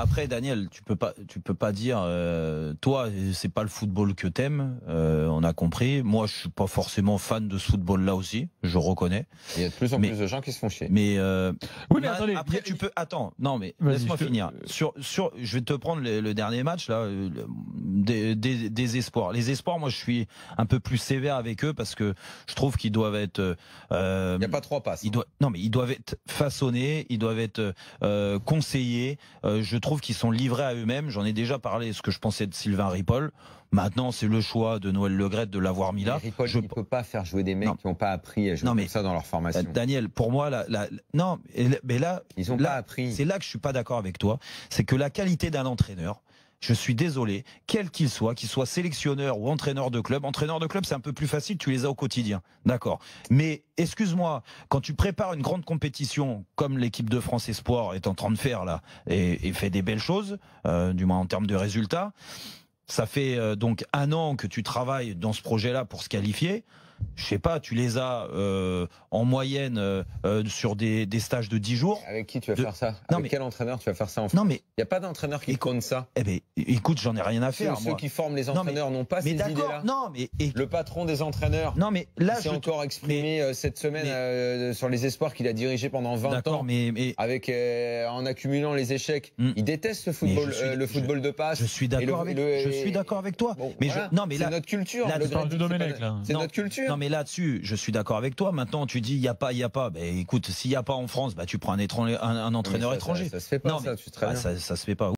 Après, Daniel, tu peux pas, tu peux pas dire, euh, toi, c'est pas le football que t'aimes. Euh, on a compris. Moi, je suis pas forcément fan de ce football-là aussi. Je reconnais. Il y a de plus en plus de gens qui se font chier. Mais, euh, oui, attendez, après, tu peux. Attends, non, mais laisse-moi finir. Sur, sur, je vais te prendre le, dernier match là. Euh, des, des, espoirs. Les espoirs, moi, je suis un peu plus sévère avec eux parce que je trouve qu'ils doivent être. Euh, il n'y a pas trois passes. Ils hein. doivent, non, mais ils doivent être façonnés, ils doivent être euh, conseillés. Euh, je trouve qu'ils sont livrés à eux-mêmes. J'en ai déjà parlé, ce que je pensais de Sylvain Ripoll. Maintenant, c'est le choix de Noël Legret de l'avoir mis là. Ripoll, je ne peux pas faire jouer des mecs qui n'ont pas appris à jouer comme ça dans leur formation. Euh, Daniel, pour moi, non, mais là, ils ont appris. C'est là que je suis pas d'accord avec toi. C'est que la qualité d'un entraîneur, je suis désolé, quel qu'il soit, qu'il soit sélectionneur ou entraîneur de club, entraîneur de club, c'est un peu plus facile, tu les as au quotidien, d'accord. Mais excuse-moi, quand tu prépares une grande compétition comme l'équipe de France Espoir est en train de faire là, et, fait des belles choses, euh, du moins en termes de résultats, ça fait euh, donc un an que tu travailles dans ce projet-là pour se qualifier je sais pas, tu les as euh, en moyenne euh, euh, sur des, stages de 10 jours. Avec qui tu vas faire ça non Avec mais... quel entraîneur tu vas faire ça en France Non mais il y a pas d'entraîneur qui compte ça. Eh ben écoute, j'en ai rien à faire. Ceux qui forment les entraîneurs n'ont pas ces idées-là. Non mais et... le patron des entraîneurs. Non mais là j'ai encore exprimé cette semaine sur les espoirs qu'il a dirigé pendant 20 ans. Mais, avec en accumulant les échecs, hmm. il déteste le football, le football de passe. Je suis d'accord avec je suis d'accord avec toi. mais non mais là c'est notre culture. C'est notre culture. Non, mais là-dessus, je suis d'accord avec toi. Maintenant, tu dis, il n'y a pas, il n'y a pas. Ben, écoute, s'il n'y a pas en France, bah, tu prends un, un, entraîneur étranger. Ça, tu ah, ça, ça se fait pas.